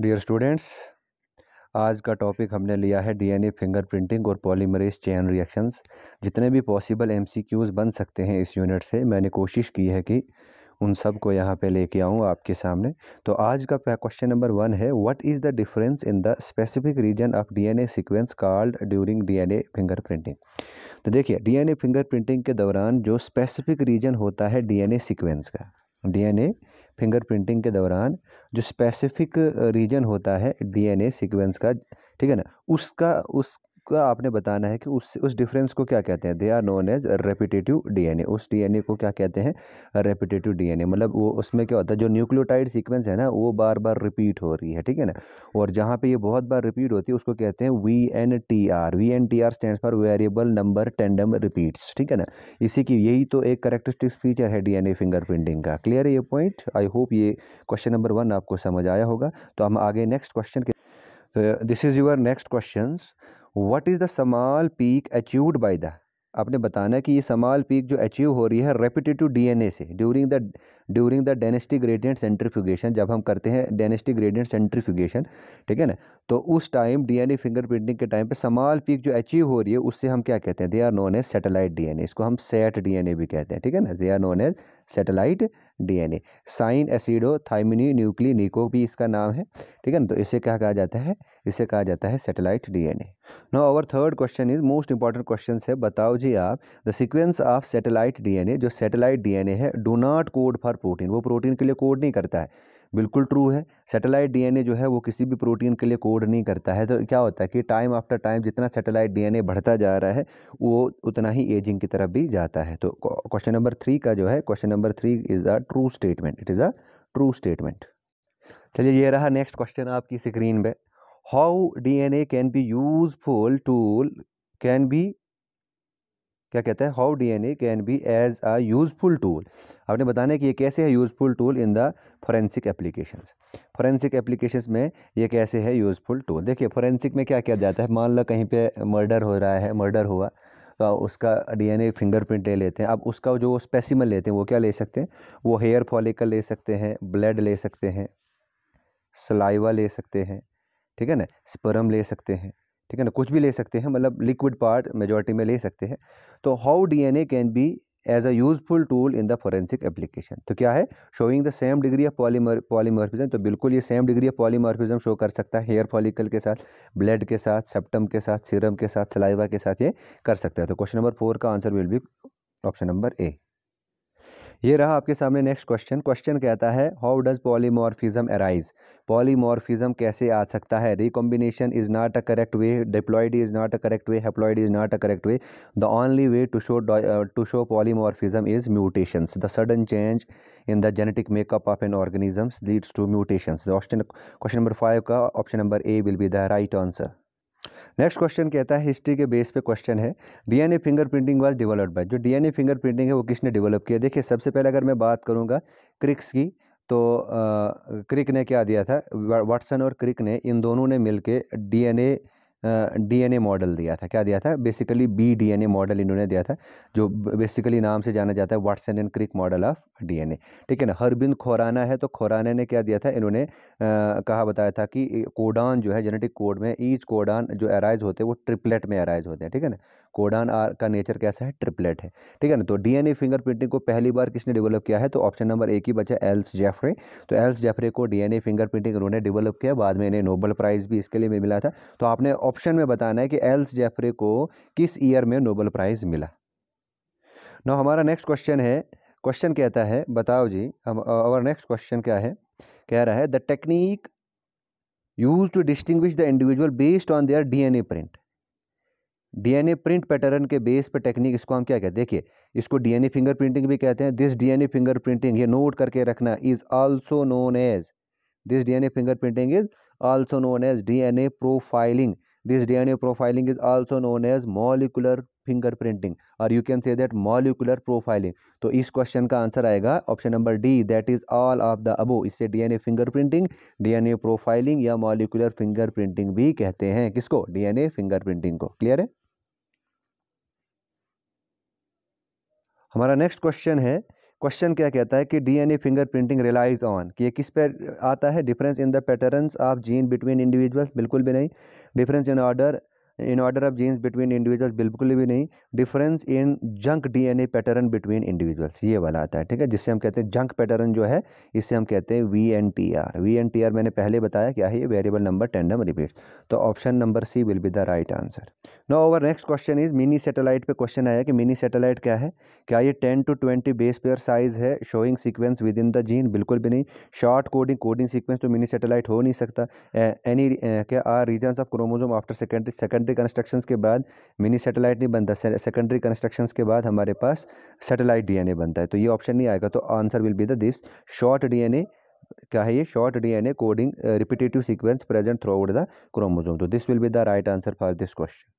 Dear students आज का topic हमने लिया है डीएनए फिंगरप्रिंटिंग और पॉलीमरेज चेन रिएक्शंस जितने भी पॉसिबल एमसीक्यूज बन सकते हैं इस यूनिट से मैंने कोशिश की है कि उन सब को यहाँ पे लेके आऊँ आपके सामने तो आज का क्वेश्चन नंबर वन है what is the difference in the specific region of DNA sequence called during DNA fingerprinting तो देखिए डीएनए फिंगरप्रिंटिंग के दौरान जो स्पेसिफिक रीजन होता है डीएनए सीक्वेंस का डीएनए फिंगरप्रिंटिंग के दौरान जो स्पेसिफिक रीजन होता है डीएनए सीक्वेंस का ठीक है ना उसका उस का आपने बताना है कि उस उस डिफरेंस को क्या कहते हैं they are known as repetitive DNA उस डीएनए को क्या कहते हैं रेपिटेटिव डीएनए मतलब वो उसमें क्या होता है जो न्यूक्लियोटाइड सीक्वेंस है ना वो बार बार रिपीट हो रही है ठीक है ना और जहाँ पे ये बहुत बार रिपीट होती है उसको कहते हैं V N T R V N T R stand for variable number tandem repeats ठीक है ना इसी की यही तो एक करेक्टरिस्टिक्स फीचर है डी फिंगरप्रिंटिंग का क्लियर है ये पॉइंट आई होप ये क्वेश्चन नंबर वन आपको समझ आया होगा तो हम आगे नेक्स्ट क्वेश्चन के this is your next question what is the small peak achieved by the आपने बताना है कि ये समाल पीक जो अचीव हो रही है रेपिटेटिव डीएनए से during the during the density gradient centrifugation जब हम करते हैं डेनेस्टिक ग्रेडियंट सेंट्रीफ्यूगेशन ठीक है ना तो उस टाइम डीएनए फिंगरप्रिंटिंग के टाइम पे समाल पीक जो अचीव हो रही है उससे हम क्या कहते हैं they are known as an DNA इसको हम सेट डीएनए भी कहते हैं ठीक है ना they are known as an DNA साइन एसिडो थाइमिनी न्यूक्ली निको भी इसका नाम है ठीक है ना तो इसे क्या कहा जाता है इसे कहा जाता है an DNA no our third question is most important question है बताओ जी आप the sequence of an DNA जो एन डीएनए है do not code for protein वो प्रोटीन के लिए कोड नहीं करता है बिल्कुल ट्रू है सेटेलाइट डीएनए जो है वो किसी भी प्रोटीन के लिए कोड नहीं करता है तो क्या होता है कि टाइम आफ्टर टाइम जितना सेटेलाइट डीएनए बढ़ता जा रहा है वो उतना ही एजिंग की तरफ भी जाता है तो क्वेश्चन नंबर थ्री का जो है question number three is a true statement it is a true statement चलिए ये रहा नेक्स्ट क्वेश्चन आपकी स्क्रीन पे how D N A can be useful tool can be क्या कहता है how D N A can be as a useful tool आपने बताना है कि ये कैसे है useful tool in the forensic applications forensic applications में ये कैसे है यूज़फुल टूल देखिए फोरेंसिक में क्या किया जाता है मान लो कहीं पे मर्डर हो रहा है मर्डर हुआ तो उसका डीएनए फिंगरप्रिंट ले लेते हैं अब उसका जो स्पेसिमल लेते हैं वो क्या ले सकते हैं वो हेयर फॉलिकल ले सकते हैं ब्लड ले सकते हैं सलाइवा ले सकते हैं ठीक है ना स्पर्म ले सकते हैं ठीक है ना कुछ भी ले सकते हैं मतलब लिक्विड पार्ट मेजोरिटी में ले सकते हैं तो how DNA can be as a useful tool in the forensic application तो क्या है showing the same degree of polymer polymorphism तो बिल्कुल ये same degree of polymorphism show कर सकता है हेयर फॉलिकल के साथ ब्लड के साथ सेप्टम के साथ सीरम के साथ सलाइवा के साथ ये कर सकता है तो क्वेश्चन नंबर फोर का answer will be option number A ये रहा आपके सामने नेक्स्ट क्वेश्चन क्वेश्चन कहता है how does polymorphism arise polymorphism कैसे आ सकता है recombination is not a correct way diploid is not a correct way haploid is not a correct way the only way to show to show polymorphism is mutations the sudden change in the genetic makeup of an organisms Leeds to mutations option question number five का option number A will be the right answer next question कहता है history के base पे question है DNA fingerprinting was developed by जो DNA fingerprinting है वो किसने डेवलप किया देखिए सबसे पहले अगर मैं बात करूँगा क्रिक्स की तो क्रिक ने क्या दिया था वाटसन और क्रिक ने इन दोनों ने मिलकर डीएनए डीएनए मॉडल दिया था क्या दिया था बेसिकली बी डीएनए मॉडल इन्होंने दिया था जो बेसिकली नाम से जाना जाता है Watson and Crick model of DNA ठीक है ना हरबिंद खोराना है तो खोराना ने क्या दिया था इन्होंने कहा बताया था कि कोडान जो है जेनेटिक कोड में ईच कोडान जो एराइज होते हैं वो ट्रिपलेट में अराइज़ होते हैं ठीक है ना कोडान आर का नेचर कैसा है ट्रिपलेट है ठीक है ना तो डीएनए फिंगरप्रिंटिंग को पहली बार किसने डेवलप किया है तो ऑप्शन नंबर एक ही बचा एल्स जेफरे तो एल्स जेफरे को डीएनए फिंगरप्रिंटिंग उन्होंने डेवलप किया बाद में इन्हें नोबल प्राइज़ भी इसके लिए मिला था तो आपने ऑप्शन में बताना है कि एल्स जेफरे को किस ईयर में नोबल प्राइज़ मिला ना हमारा नेक्स्ट क्वेश्चन है क्वेश्चन कहता है बताओ जी हम और नेक्स्ट क्वेश्चन क्या है कह रहा है the technique use to distinguish the individual based on their DNA print DNA print pattern के बेस पर टेक्निक इसको हम क्या कहते हैं देखिए इसको डीएनए फिंगर प्रिंटिंग भी कहते हैं दिस डीएनए फिंगर प्रिंटिंग ये नोट करके रखना is also known as this DNA finger printing is also known as DNA profiling A profiling is also known as molecular finger printing और you can say that molecular profiling तो इस question का answer आएगा option number D that is all of the above इससे DNA an DNA profiling या molecular finger printing भी कहते हैं किसको डीएनए प्रिंटिंग को क्लियर है हमारा नेक्स्ट क्वेश्चन है क्वेश्चन क्या कहता है कि डीएनए फिंगरप्रिंटिंग रिलाइज ऑन कि ये किस पर आता है difference in the patterns of gene between individuals बिल्कुल भी नहीं difference in order in order of genes between individuals बिल्कुल भी नहीं difference in junk DNA pattern between individuals ये वाला आता है ठीक है जिससे हम कहते हैं जंक पैटर्न जो है इससे हम कहते हैं V N T R V N T R मैंने पहले बताया क्या है ये वेरिएबल नंबर टेंडम रिपीट तो option number C will be the right answer no over next question is mini satellite पर क्वेश्चन आया कि मिनी सेटेलाइट क्या है क्या ये ten to twenty base pair size है showing sequence within the gene बिल्कुल भी नहीं शॉर्ट कोडिंग कोडिंग सीक्वेंस तो मिनी सेटेलाइट हो नहीं सकता एनी क्या are region of chromosome after secondary secondary secondary construction के बाद मिनी सेटेलाइट नहीं बनता सेकेंडरी कंस्ट्रक्शन के बाद हमारे पास सेटेलाइट डीएनए बनता है तो ये ऑप्शन नहीं आएगा तो answer will be the this short DNA क्या है ये short DNA coding repetitive sequence present throughout the chromosome तो this will be the right answer for this question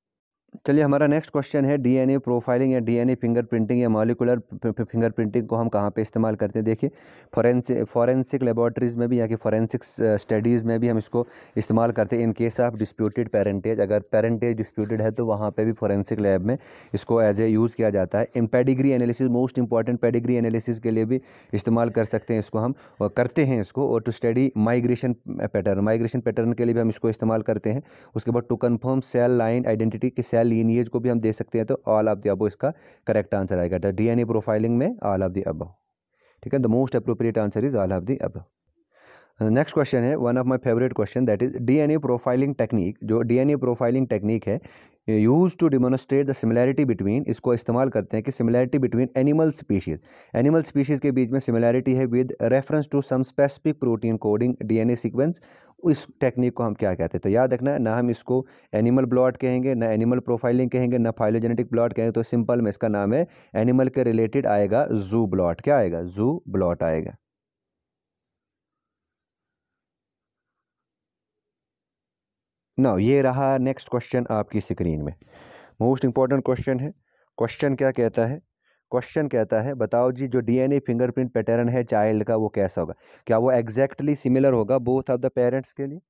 चलिए हमारा नेक्स्ट क्वेश्चन है डीएनए प्रोफाइलिंग या डीएनए फिंगरप्रिंटिंग या molecular fingerprinting को हम कहाँ पे इस्तेमाल करते हैं देखिए फॉरेंसिक फॉरेंसिक लेबॉरटरीज़ में भी या कि फॉरेंसिक स्टडीज़ में भी हम इसको इस्तेमाल करते हैं in case of disputed parentage अगर पेरेंटेज डिस्प्यूटेड है तो वहाँ पर भी फॉरेंसिक लैब में इसको एज ए यूज़ किया जाता है in pedigree analysis most important pedigree analysis के लिए भी इस्तेमाल कर सकते हैं इसको हम और करते हैं इसको और to study migration pattern migration pattern के लिए भी हम इसको इस्तेमाल करते हैं उसके बाद to confirm cell line identity की सेल या लीनियज को भी हम दे सकते हैं तो ऑल ऑफ द अबो इसका करेक्ट आंसर आएगा तो डीएनए प्रोफाइलिंग में ऑल ऑफ द अबो ठीक है the most appropriate answer is all of the above next question है one of my favourite question that is DNA profiling technique जो DNA profiling technique है use to demonstrate the similarity between इसको इस्तेमाल करते हैं कि similarity between animal species animal species के बीच में सिमिलैरिटी है with reference to some specific protein coding DNA sequence इस टेक्निक को हम क्या कहते हैं तो याद रखना ना हम इसको एनिमल ब्लॉट कहेंगे ना एनिमल प्रोफाइलिंग कहेंगे ना फाइलोजेनेटिक ब्लॉट कहेंगे तो सिंपल में इसका नाम है एनिमल के रिलेटेड आएगा जू ब्लॉट क्या आएगा जू ब्लॉट आएगा ना ये रहा नेक्स्ट क्वेश्चन आपकी स्क्रीन में मोस्ट इंपॉर्टेंट क्वेश्चन है क्वेश्चन क्या कहता है क्वेश्चन कहता है बताओ जी जो डीएनए फिंगरप्रिंट पैटर्न है चाइल्ड का वो कैसा होगा क्या वो एग्जैक्टली सिमिलर होगा बोथ ऑफ द पेरेंट्स के लिए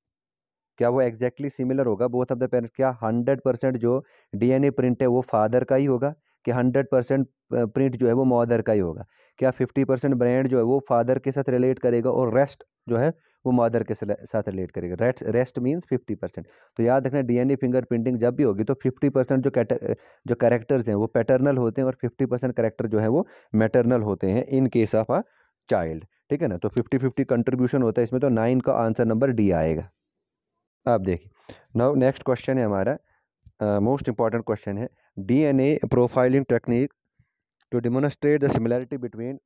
क्या वो एग्जैक्टली सिमिलर होगा बोथ ऑफ द पेरेंट्स क्या हंड्रेड परसेंट जो डीएनए प्रिंट है वो फादर का ही होगा कि हंड्रेड परसेंट प्रिंट जो है वो मदर का ही होगा क्या फिफ्टी परसेंट ब्रांड जो है वो फादर के साथ रिलेट करेगा और रेस्ट जो है वो मदर के साथ रिलेट करेगा rest rest means fifty percent तो याद रखना D N A finger printing जब भी होगी तो फिफ्टी परसेंट जो जो करेक्टर्स हैं वो पैटर्नल होते हैं और फिफ्टी परसेंट करेक्टर जो है वो मैटरनल होते हैं in case of a child ठीक है ना तो फिफ्टी फिफ्टी कंट्रीब्यूशन होता है इसमें तो नाइन का आंसर नंबर डी आएगा आप देखिए नाउ नेक्स्ट क्वेश्चन है हमारा मोस्ट इंपॉर्टेंट क्वेश्चन है DNA profiling technique to demonstrate the similarity between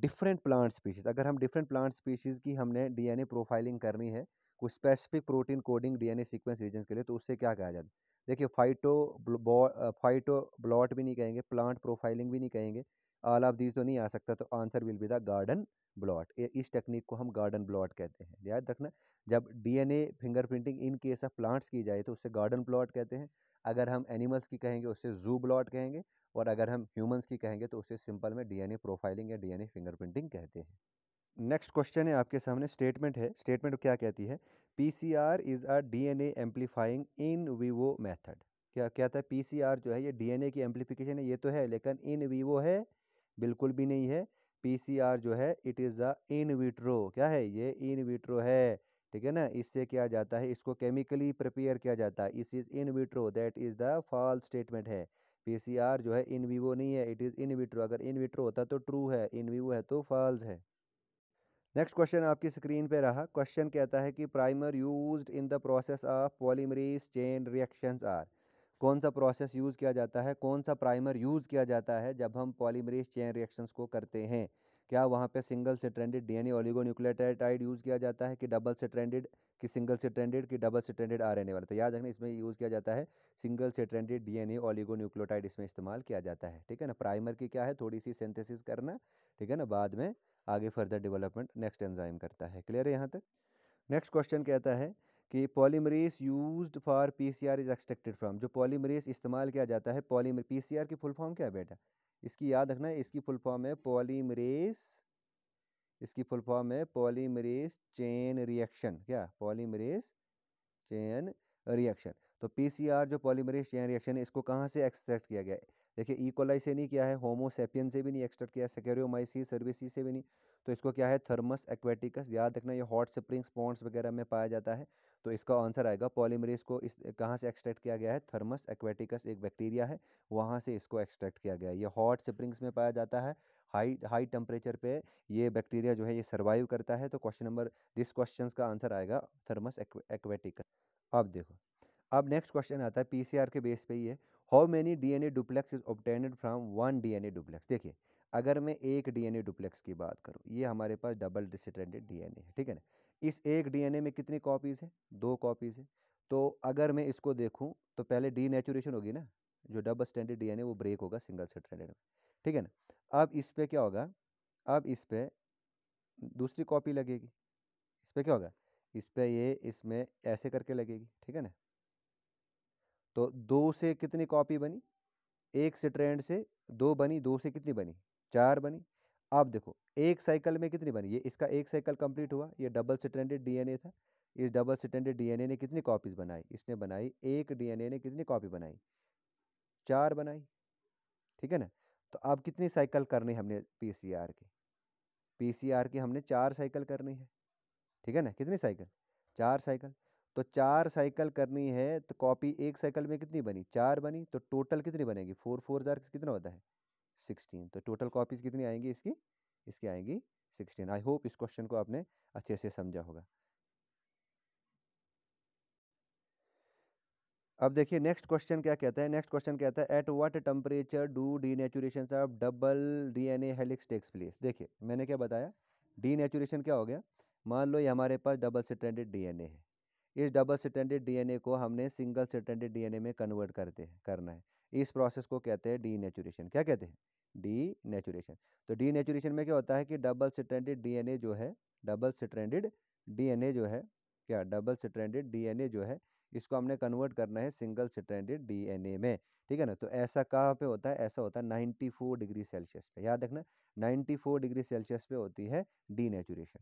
different plant species. अगर हम different plant species की हमने DNA profiling करनी है कुछ specific protein coding A sequence region के लिए तो उससे क्या कहा जाता है देखिए फाइटो फाइटो ब्लॉट भी नहीं कहेंगे प्लांट प्रोफाइलिंग भी नहीं कहेंगे आल ऑफ दीज तो नहीं आ सकता तो answer will be the garden blot इस टेक्निक को हम गार्डन ब्लॉट कहते हैं याद रखना जब DNA fingerprinting in case of plants की जाए तो उससे गार्डन ब्लॉट कहते हैं अगर हम एनिमल्स की कहेंगे उसे जू ब्लॉट कहेंगे और अगर हम ह्यूमंस की कहेंगे तो उसे सिंपल में डीएनए प्रोफाइलिंग या डीएनए फिंगरप्रिंटिंग कहते हैं नेक्स्ट क्वेश्चन है आपके सामने स्टेटमेंट है स्टेटमेंट क्या कहती है PCR is a DNA amplifying in vivo method क्या क्या था पीसीआर जो है ये डीएनए की एम्पलीफिकेशन है ये तो है लेकिन इन वीवो है बिल्कुल भी नहीं है पीसीआर जो है it is a in vitro क्या है ये इन विट्रो है ठीक है ना इससे क्या जाता है इसको केमिकली प्रिपेयर किया जाता है इस is in vitro that is the false statement है पीसीआर जो है इन वीवो नहीं है इट इज़ इन विट्रो अगर इन विट्रो होता तो ट्रू है इन वीवो है तो फॉल्स है नेक्स्ट क्वेश्चन आपकी स्क्रीन पे रहा क्वेश्चन कहता है कि primer used in the process of polymerase chain reactions are कौन सा प्रोसेस यूज़ किया जाता है कौन सा प्राइमर यूज़ किया जाता है जब हम पॉलीमरीज चेन रिएक्शंस को करते हैं क्या वहाँ पे सिंगल से ट्रेंडेड डीएनए ओलिगोन्यूक्लियोटाइड यूज़ किया जाता है कि डबल ट्रेंडेड कि सिंगल से ट्रेंडेड कि डबल सिट्रेंडेड आर एन वाला तो याद रखना इसमें यूज़ किया जाता है सिंगल ट्रेंडेड डीएनए ओलिगोन्यूक्लियोटाइड इसमें इस्तेमाल किया जाता है ठीक है ना प्राइमर की क्या है थोड़ी सी सेंथेसिस करना ठीक है ना बाद में आगे फर्दर डेवलपमेंट नेक्स्ट एंजाइम करता है क्लियर है यहाँ तक नेक्स्ट क्वेश्चन कहता है कि polymerase used for PCR is extracted from जो पॉलीमरीज इस्तेमाल किया जाता है पॉलीमर पीसीआर की फुल फॉर्म क्या है बेटा इसकी याद रखना इसकी फुल फॉर्म है पॉलीमरेस इसकी फुल फॉर्म है पॉलीमरेस चेन रिएक्शन क्या पॉलीमरेस चेन रिएक्शन तो पीसीआर जो पॉलीमरेस चेन रिएक्शन है इसको कहाँ से एक्सट्रैक्ट किया गया है देखिए ईकोलाई e से नहीं किया है होमोसेपियन से भी नहीं एक्सट्रैक्ट किया सेकेरियोमाइसी सर्विसी से भी नहीं तो इसको क्या है थर्मस एक्वेटिकस याद रखना ये हॉट स्प्रिंग पॉन्ट्स वगैरह में पाया जाता है तो इसका आंसर आएगा पॉलीमरीज को इस कहाँ से एक्सट्रैक्ट किया गया है थर्मस एक्वेटिकस एक बैक्टीरिया है वहाँ से इसको एक्सट्रैक्ट किया गया है ये हॉट स्प्रिंग्स में पाया जाता है हाई हाई टेम्परेचर पे ये बैक्टीरिया जो है ये सर्वाइव करता है तो क्वेश्चन नंबर दिस क्वेश्चन का आंसर आएगा थर्मस एक्वेटिकस अब देखो अब नेक्स्ट क्वेश्चन आता है पीसीआर के बेस पे ही है how many a duplex is obtained from one D N A duplex देखिए अगर मैं एक डी एन ए डुप्लेक्स की बात करूँ ये हमारे पास डबल डी एन ए है ठीक है ना इस एक डी एन ए में कितनी कॉपीज़ हैं दो कॉपीज़ हैं तो अगर मैं इसको देखूँ तो पहले डी नेचुरेशन होगी ना जो डबल स्टैंडर्ड ए वो ब्रेक होगा सिंगल स्टैंडर्ड में ठीक है ना अब इस पर क्या होगा अब इस पर दूसरी कॉपी लगेगी इस पर क्या होगा इस पर ये इसमें ऐसे करके लगेगी ठीक है ना तो दो से कितनी कॉपी बनी एक ट्रेंड से दो बनी दो से कितनी बनी चार बनी अब देखो एक साइकिल में कितनी बनी ये इसका एक साइकिल कंप्लीट हुआ ये डबल स्टैंडर्ड डीएनए था इस डबल स्टैंडर्ड डीएनए ने कितनी कॉपीज़ बनाई इसने बनाई एक डीएनए ने कितनी कॉपी बनाई चार बनाई ठीक है ना तो अब कितनी साइकिल करनी हमने पीसीआर की पीसीआर की हमने चार साइकिल करनी है ठीक है ना कितनी साइकिल चार साइकिल तो चार साइकिल करनी है तो कॉपी एक साइकिल में कितनी बनी चार बनी तो टोटल कितनी बनेगी फोर फोर हजार कितना होता है सिक्सटीन तो टोटल कॉपीज़ कितनी आएंगी इसकी इसकी आएंगी सिक्सटीन आई होप इस क्वेश्चन को आपने अच्छे से समझा होगा अब देखिए नेक्स्ट क्वेश्चन क्या कहता है नेक्स्ट क्वेश्चन कहता है at what temperature do denaturation of double DNA helix takes place देखिए मैंने क्या बताया डी नेचुरेशन क्या हो गया मान लो ये हमारे पास डबल स्ट्रैंडेड डीएनए है इस डबल स्टैंडेड डीएनए को हमने सिंगल स्टैंडेड डीएनए में कन्वर्ट करते हैं करना है इस प्रोसेस को कहते हैं डी नेचुरेशन क्या कहते हैं डी नेचुरेशन तो डी नेचुरेशन में क्या होता है कि डबल स्टैंडेड डीएनए जो है डबल स्टैंडेड डीएनए जो है क्या डबल स्टैंडेड डीएनए जो है इसको हमने कन्वर्ट करना है सिंगल स्टैंडेड डीएनए में ठीक है ना तो ऐसा कहाँ पे होता है ऐसा होता है 94 डिग्री सेल्सियस पे याद रखना 94 डिग्री सेल्सियस पे होती है डी नेचुरेशन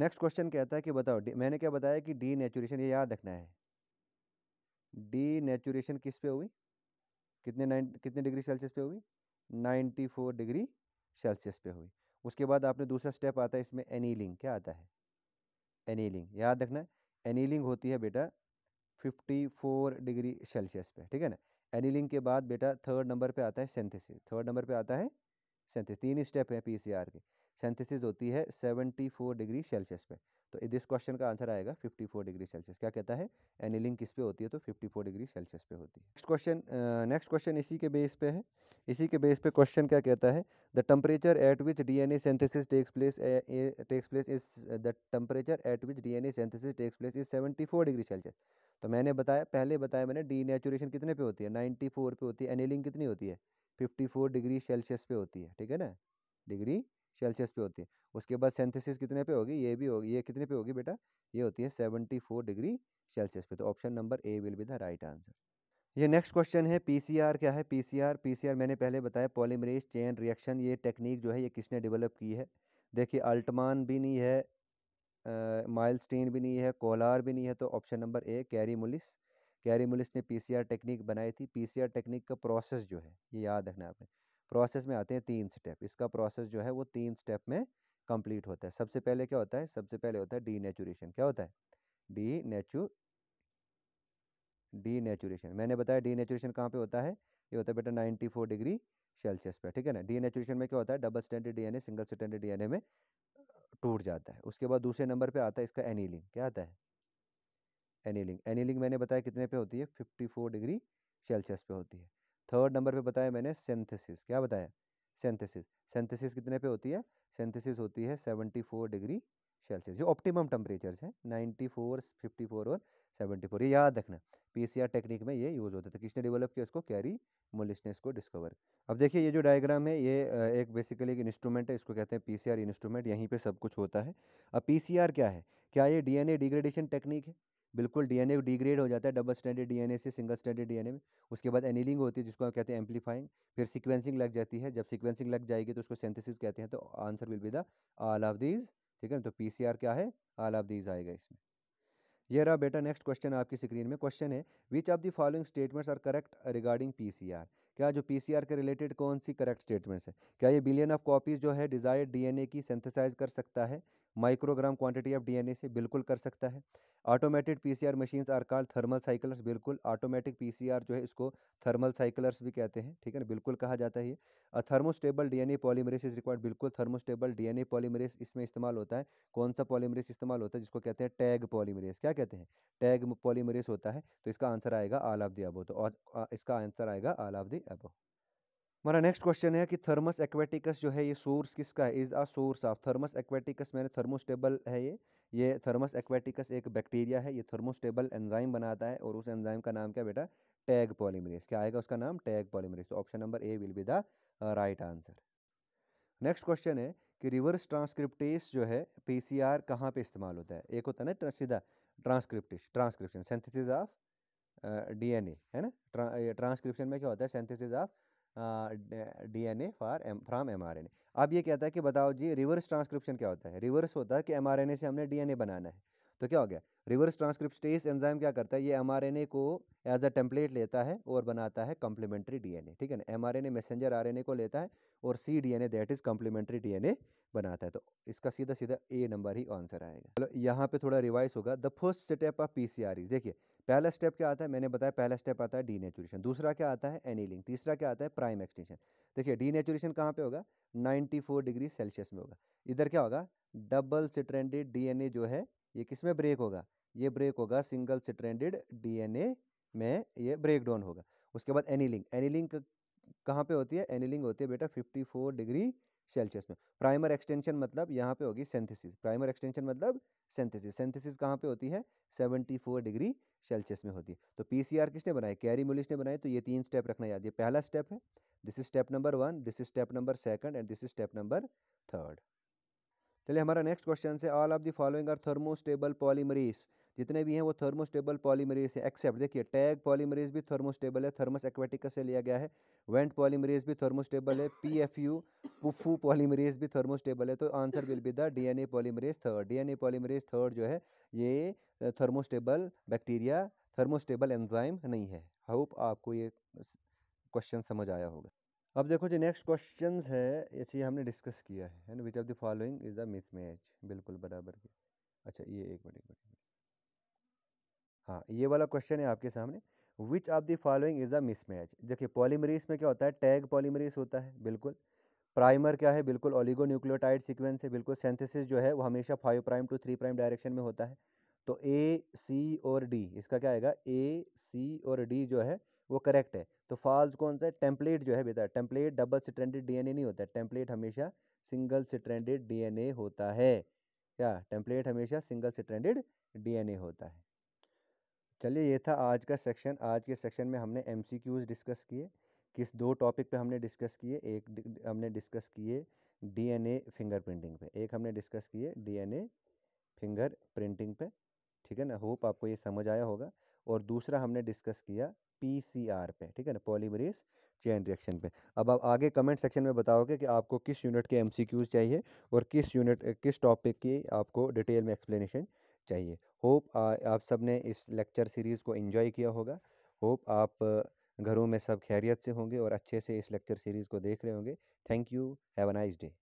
नेक्स्ट क्वेश्चन कहता है कि बताओ मैंने क्या बताया कि डी नेचुरेशन ये याद रखना है डी नेचुरेशन किस पे हुई कितने नाइन कितने डिग्री सेल्सियस पे हुई नाइन्टी फोर डिग्री सेल्सियस पे हुई उसके बाद आपने दूसरा स्टेप आता है इसमें एनीलिंग क्या आता है एनीलिंग याद रखना एनीलिंग होती है बेटा फिफ्टी फोर डिग्री सेल्सियस पे ठीक है ना एनीलिंग के बाद बेटा थर्ड नंबर पे आता है सेंथिस थर्ड नंबर पे आता है सेंथिस तीन स्टेप हैं पी के सेंथिसिस होती है 74 डिग्री सेल्सियस पे तो इस क्वेश्चन का आंसर आएगा 54 डिग्री सेल्सियस क्या कहता है एनिलिंग किस पे होती है तो 54 डिग्री सेल्सियस पे होती है नेक्स्ट क्वेश्चन नेक्स्ट क्वेश्चन इसी के बेस पे है इसी के बेस पे क्वेश्चन क्या कहता है the temperature at which DNA synthesis takes place takes place is the temperature at which an synthesis takes place is seventy degree Celsius तो मैंने बताया पहले बताया मैंने डी कितने पे होती है नाइन्टी पे होती है एनिलिंग कितनी होती है फिफ्टी डिग्री सेल्सियस पे होती है ठीक है ना डिग्री सेल्सियस पे होती है उसके बाद सेंथेसिस कितने पे होगी ये भी होगी ये कितने पे होगी बेटा ये होती है सेवेंटी फोर डिग्री सेल्सियस पे तो option number A will be the right answer ये नेक्स्ट क्वेश्चन है पीसीआर क्या है पीसीआर पीसीआर मैंने पहले बताया पॉलीमरेज चेन रिएक्शन ये टेक्निक जो है ये किसने डेवलप की है देखिए अल्टमान भी नहीं है माइलस्टीन भी नहीं है कोलार भी नहीं है तो option number A Kary Mullis Kary Mullis ने पीसीआर टेक्निक बनाई थी पीसीआर टेक्निक का प्रोसेस जो है ये याद रखना आपने प्रोसेस में आते हैं तीन स्टेप इसका प्रोसेस जो है वो तीन स्टेप में कंप्लीट होता है सबसे पहले क्या होता है सबसे पहले होता है डी नेचुरेशन क्या होता है डी नेचू डी नेचुरेशन मैंने बताया डी नेचुरेशन कहाँ पे होता है ये होता है बेटा 94 डिग्री सेल्सियस पे ठीक है ना डी नेचुरेशन में क्या होता है double standard DNA single standard DNA में टूट जाता है उसके बाद दूसरे नंबर पर आता है इसका एनीलिंग क्या आता है एनीलिंग एनीलिंग मैंने बताया कितने पे होती है 54 डिग्री सेल्सियस पे होती है थर्ड नंबर पे बताया मैंने सेंथेसिस क्या बताया सेंथेसिस सेंथेसिस कितने पे होती है सेंथेसिस होती है 74 डिग्री सेल्सियस ये ऑप्टिमम टेम्परेचर्स हैं 94, 54 और 74 ये याद रखना पीसीआर टेक्निक में ये यूज़ होता था तो किसने डेवलप किया इसको कैरी ने को डिस्कवर अब देखिए ये जो डायग्राम है ये एक बेसिकली एक इंस्ट्रूमेंट है इसको कहते हैं पीसीआर इंस्ट्रूमेंट यहीं पे सब कुछ होता है अब पीसीआर क्या है क्या ये डीएनए डिग्रेडेशन टेक्निक है बिल्कुल डीएनए डिग्रेड हो जाता है डबल स्टैंडर्ड डीएनए से सिंगल स्टैंडर्ड डीएनए में उसके बाद एनीलिंग होती है जिसको हम कहते हैं एम्पलीफाइंग फिर सीक्वेंसिंग लग जाती है जब सीक्वेंसिंग लग जाएगी तो उसको सेंथिसिस कहते हैं तो answer will be the all of these ठीक है तो पी क्या है ऑल ऑफ दीज आएगा इसमें ये रहा बेटा नेक्स्ट क्वेश्चन आपकी स्क्रीन में क्वेश्चन है which of the following statements are correct regarding PCR क्या जो पीसीआर के रिलेटेड कौन सी करेक्ट स्टेटमेंट्स है क्या ये बिलियन ऑफ कॉपीज जो है डिजायर्ड डीएनए की सिंथेसाइज कर सकता है माइक्रोग्राम क्वांटिटी ऑफ डीएनए से बिल्कुल कर सकता है automated PCR machines are call thermal cyclers बिल्कुल ऑटोमेटिक पीसीआर जो है इसको थर्मल साइकिलर्स भी कहते हैं ठीक है ना बिल्कुल कहा जाता है ये thermostable DNA polymerase is required बिल्कुल थर्मोस्टेबल डीएनए पॉलीमरेस इसमें इस्तेमाल होता है कौन सा पॉलीमरेस इस्तेमाल होता है जिसको कहते हैं टैग पॉलीमरेस क्या कहते हैं टैग पॉलीमरेस होता है तो इसका आंसर आएगा आल ऑफ द एबो तो इसका आंसर आएगा आल ऑफ द एबो हमारा नेक्स्ट क्वेश्चन है कि थर्मस एक्वेटिकस जो है ये सोर्स किसका है is a source of Thermus aquaticus मैंने थर्मोस्टेबल है ये ये थर्मस एक्वेटिकस एक बैक्टीरिया है ये थर्मोस्टेबल एंजाइम बनाता है और उस एंजाइम का नाम क्या बेटा टैग पॉलीमरेज क्या आएगा उसका नाम टैग पॉलीमरेज तो option number A will be the right answer next question है कि रिवर्स ट्रांसक्रिप्टेस जो है पी सी आर कहाँ पर इस्तेमाल होता है एक होता है ना सीधा ट्रांसक्रिप्टिश ट्रांसक्रिप्शन सेंथिस ऑफ ए है ना ट्रांसक्रिप्शन में क्या होता है synthesis of D N A form from M R N A अब ये कहता है कि बताओ जी रिवर्स ट्रांसक्रिप्शन क्या होता है रिवर्स होता है कि एम आर एन ए से हमने डी एन ए बनाना है तो क्या हो गया रिवर्स ट्रांसक्रिप्टेज एंजाइम क्या करता है ये एमआरएनए को एज अ टेम्पलेट लेता है और बनाता है कम्प्लीमेंट्री डीएनए ठीक है ना एमआरएनए मैसेंजर आरएनए को लेता है और C DNA that is complementary DNA बनाता है तो इसका सीधा सीधा ए नंबर ही आंसर आएगा चलो यहाँ पे थोड़ा रिवाइज होगा the first step of P देखिए पहला स्टेप क्या आता है मैंने बताया पहला स्टेप आता है नेचुरेशन दूसरा क्या आता है एनीलिंग तीसरा क्या आता है प्राइम एक्सटेंशन देखिए डी नेचुरेशन कहाँ पर होगा नाइन्टी डिग्री सेल्सियस में होगा इधर क्या होगा डबल स्ट्रेंडेड डीएनए जो है ये किस में ब्रेक होगा ये ब्रेक होगा सिंगल स्ट्रैंडेड डीएनए में ये ब्रेक डाउन होगा उसके बाद एनीलिंग एनीलिंग कहाँ पे होती है एनीलिंग होती है बेटा 54 डिग्री सेल्सियस में प्राइमर एक्सटेंशन मतलब यहाँ पे होगी सेंथिसिस प्राइमर एक्सटेंशन मतलब सेंथिसिस सेंथिसिस कहाँ पे होती है 74 डिग्री सेल्सियस में होती है तो पीसीआर किसने बनाए कैरी मुलिस ने बनाए तो ये तीन स्टेप रखना याद ये पहला स्टेप है this is step number one this is step number second and this is step number third चलिए हमारा नेक्स्ट क्वेश्चन है all of the following are thermostable polymerase जितने भी हैं वो थर्मोस्टेबल पॉलीमरीज है एक्सेप्ट देखिए टैग पॉलीमरीज भी थर्मोस्टेबल है थर्मस एक्वेटिका से लिया गया है वेंट पॉलीमरीज भी थर्मोस्टेबल है P F U Pfu polymerase भी थर्मोस्टेबल है तो answer will be the DNA polymerase third DNA polymerase third जो है ये थर्मोस्टेबल बैक्टीरिया थर्मोस्टेबल एंजाइम नहीं है होप आपको ये क्वेश्चन समझ आया होगा अब देखो जी नेक्स्ट क्वेश्चन है ये हमने डिस्कस किया है ना which of the following is the mismatch बिल्कुल बराबर के अच्छा ये एक मिनट एक मिनट हाँ ये वाला क्वेश्चन है आपके सामने which of the following is the mismatch देखिए पॉलीमरीज में क्या होता है टैग पॉलीमरीज होता है बिल्कुल प्राइमर क्या है बिल्कुल न्यूक्लियोटाइड सिक्वेंस है बिल्कुल सेंथेसिस जो है वो हमेशा five prime to three prime direction में होता है तो ए सी और डी इसका क्या आएगा ए सी और डी जो है वो करेक्ट है तो फॉल्स कौन सा है टेम्पलेट जो है बेटा टेम्पलेट डबल स्ट्रैंडेड डीएनए नहीं होता है टेम्पलेट हमेशा सिंगल स्ट्रैंडेड डीएनए होता है क्या टेम्पलेट हमेशा सिंगल स्ट्रैंडेड डीएनए होता है चलिए ये था आज का सेक्शन आज के सेक्शन में हमने एम डिस्कस किए किस दो टॉपिक पे हमने डिस्कस किए एक हमने डिस्कस किए डीएनए प्रिंटिंग पे एक हमने डिस्कस किए डीएनए फिंगर प्रिंटिंग पे ठीक है ना होप आपको ये समझ आया होगा और दूसरा हमने डिस्कस किया पी सी आर पे ठीक है ना पॉलीमरीज चेन रिएक्शन पे अब आप आगे कमेंट सेक्शन में बताओगे कि आपको किस यूनिट के एम चाहिए और किस यूनिट किस टॉपिक की आपको डिटेल में एक्सप्लेनेशन चाहिए होप आप सब ने इस लेक्चर सीरीज़ को इन्जॉय किया होगा होप आप घरों में सब खैरियत से होंगे और अच्छे से इस लेक्चर सीरीज़ को देख रहे होंगे thank you have a nice day